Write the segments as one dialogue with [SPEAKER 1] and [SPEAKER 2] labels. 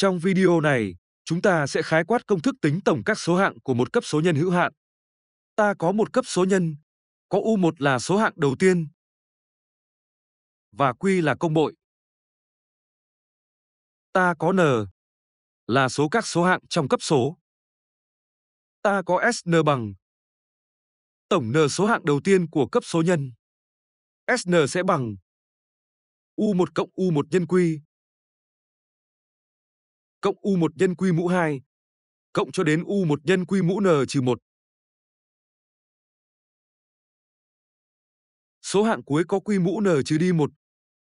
[SPEAKER 1] Trong video này, chúng ta sẽ khái quát công thức tính tổng các số hạng của một cấp số nhân hữu hạn. Ta có một cấp số nhân, có U1 là số hạng đầu tiên
[SPEAKER 2] và Q là công bội. Ta có N là số các số hạng trong cấp số. Ta có SN bằng tổng N số hạng đầu tiên của cấp số nhân. SN sẽ bằng U1 cộng U1 nhân Q cộng U1 nhân quy mũ 2, cộng cho đến U1 nhân quy mũ N trừ 1. Số hạng cuối có quy mũ N
[SPEAKER 1] trừ đi 1,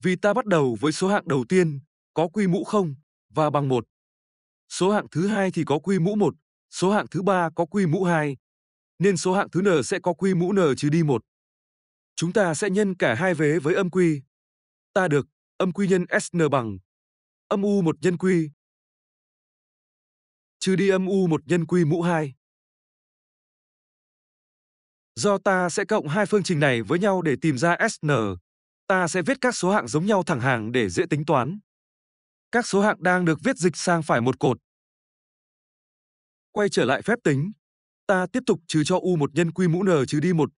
[SPEAKER 1] vì ta bắt đầu với số hạng đầu tiên, có quy mũ 0 và bằng 1. Số hạng thứ hai thì có quy mũ 1, số hạng thứ ba có quy mũ 2, nên số hạng thứ n sẽ có quy mũ n trừ đi 1. Chúng ta sẽ nhân cả hai vế với âm quy. Ta được âm quy nhân sn bằng âm u1 nhân quy
[SPEAKER 2] trừ đi âm u 1 nhân quy mũ 2.
[SPEAKER 1] Do ta sẽ cộng hai phương trình này với nhau để tìm ra SN, ta sẽ viết các số hạng giống nhau thẳng hàng để dễ tính toán. Các số hạng đang được viết dịch sang phải một cột. Quay trở lại phép tính, ta tiếp tục trừ
[SPEAKER 2] cho U1 nhân quy mũ N trừ đi 1.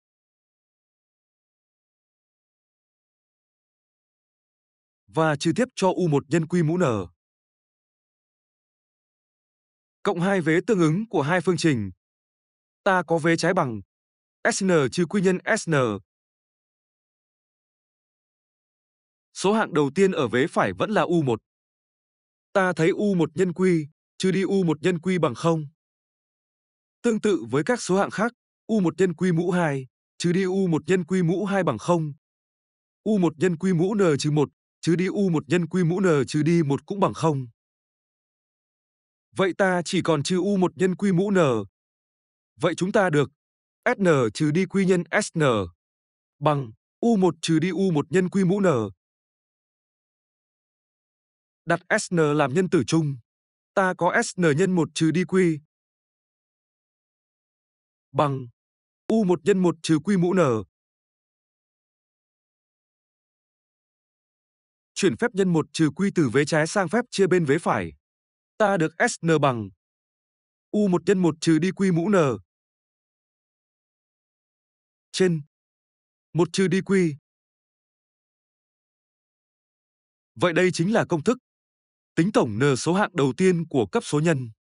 [SPEAKER 2] Và trừ tiếp cho U1 nhân quy mũ N cộng hai vế tương ứng của hai phương trình. Ta có vế trái bằng SN trừ quy nhân SN.
[SPEAKER 1] Số hạng đầu tiên ở vế phải vẫn là U1. Ta thấy U1 nhân quy trừ đi U1 nhân quy bằng 0. Tương tự với các số hạng khác, U1 nhân quy mũ 2 trừ đi U1 nhân quy mũ 2 bằng 0. U1 nhân quy mũ N trừ 1 trừ đi U1 nhân quy mũ N trừ đi 1 cũng bằng 0. Vậy ta chỉ còn trừ U1 nhân quy mũ N. Vậy chúng ta được SN trừ đi quy nhân SN bằng U1 trừ đi U1 nhân quy mũ N. Đặt SN làm nhân tử chung,
[SPEAKER 2] ta có SN nhân 1 trừ đi quy bằng U1 nhân 1 trừ quy mũ N.
[SPEAKER 1] Chuyển phép nhân 1 trừ quy từ vế trái sang phép chia bên vế phải ta được SN bằng U1 nhân 1 trừ đi quy mũ N.
[SPEAKER 2] Trên 1 trừ đi quy. Vậy đây chính là công thức tính tổng N số hạng đầu tiên của cấp số nhân.